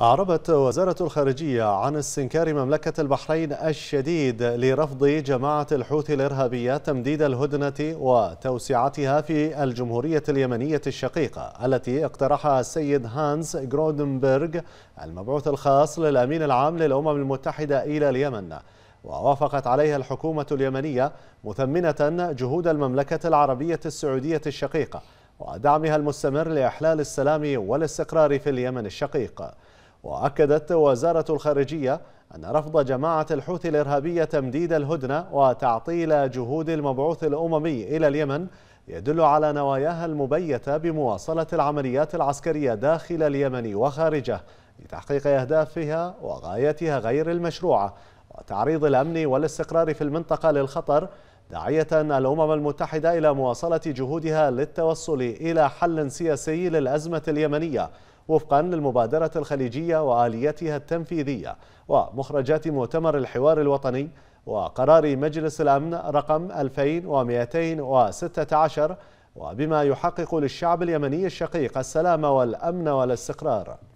أعربت وزارة الخارجية عن استنكار مملكة البحرين الشديد لرفض جماعة الحوثي الإرهابية تمديد الهدنة وتوسعتها في الجمهورية اليمنية الشقيقة التي اقترحها السيد هانس جرودنبرغ المبعوث الخاص للأمين العام للأمم المتحدة إلى اليمن ووافقت عليها الحكومة اليمنية مثمنة جهود المملكة العربية السعودية الشقيقة ودعمها المستمر لإحلال السلام والاستقرار في اليمن الشقيق وأكدت وزارة الخارجية أن رفض جماعة الحوثي الإرهابية تمديد الهدنة وتعطيل جهود المبعوث الأممي إلى اليمن يدل على نواياها المبيتة بمواصلة العمليات العسكرية داخل اليمن وخارجه لتحقيق أهدافها وغايتها غير المشروعة وتعريض الأمن والاستقرار في المنطقة للخطر داعية الأمم المتحدة إلى مواصلة جهودها للتوصل إلى حل سياسي للأزمة اليمنية وفقا للمبادرة الخليجية وآليتها التنفيذية ومخرجات مؤتمر الحوار الوطني وقرار مجلس الأمن رقم 2216 وبما يحقق للشعب اليمني الشقيق السلام والأمن والاستقرار